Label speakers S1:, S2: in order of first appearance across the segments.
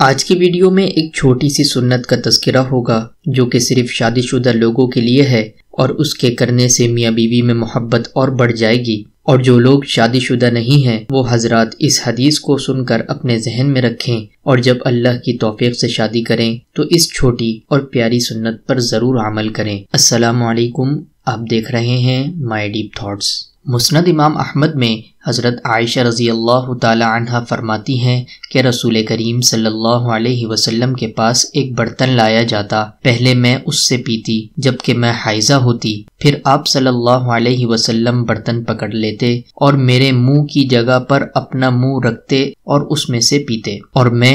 S1: आज की वीडियो में एक छोटी सी सुन्नत का तस्करा होगा जो कि सिर्फ शादीशुदा लोगों के लिए है और उसके करने से मियाँ बीवी में मोहब्बत और बढ़ जाएगी और जो लोग शादीशुदा नहीं हैं वो हजरत इस हदीस को सुनकर अपने जहन में रखें और जब अल्लाह की तोफीक से शादी करें तो इस छोटी और प्यारी सुन्नत पर ज़रूर अमल करें असलकुम आप देख रहे हैं माई डीप थाट्स मुस्ंद इमाम अहमद में हज़रत आयशा रज़ी अल्लाह तह फरमाती हैं कि रसूल करीम सल्लल्लाहु अलैहि वसल्लम के पास एक बर्तन लाया जाता पहले मैं उससे पीती जबकि मैं हाइजा होती फिर आप सल्लल्लाहु अलैहि वसल्लम बर्तन पकड़ लेते और मेरे मुंह की जगह पर अपना मुंह रखते और उसमें से पीते और मैं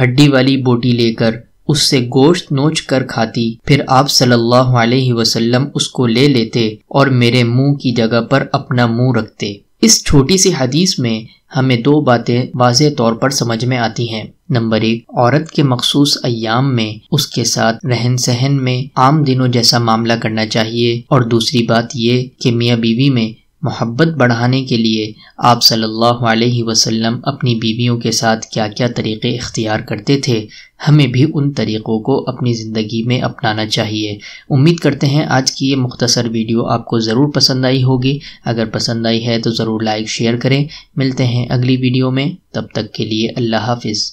S1: हड्डी वाली बोटी लेकर उससे गोश्त नोच कर खाती फिर आप सल्लल्लाहु अलैहि वसल्लम उसको ले लेते और मेरे मुंह की जगह पर अपना मुंह रखते इस छोटी सी हदीस में हमें दो बातें वाज तौर पर समझ में आती हैं नंबर एक औरत के मखसूस अयाम में उसके साथ रहन सहन में आम दिनों जैसा मामला करना चाहिए और दूसरी बात ये कि मियाँ बीवी में मोहब्बत बढ़ाने के लिए आप सल्लल्लाहु अलैहि वसल्लम अपनी बीवियों के साथ क्या क्या तरीक़े इख्तियार करते थे हमें भी उन तरीक़ों को अपनी ज़िंदगी में अपनाना चाहिए उम्मीद करते हैं आज की ये मुख्तसर वीडियो आपको ज़रूर पसंद आई होगी अगर पसंद आई है तो ज़रूर लाइक शेयर करें मिलते हैं अगली वीडियो में तब तक के लिए अल्लाह हाफिज़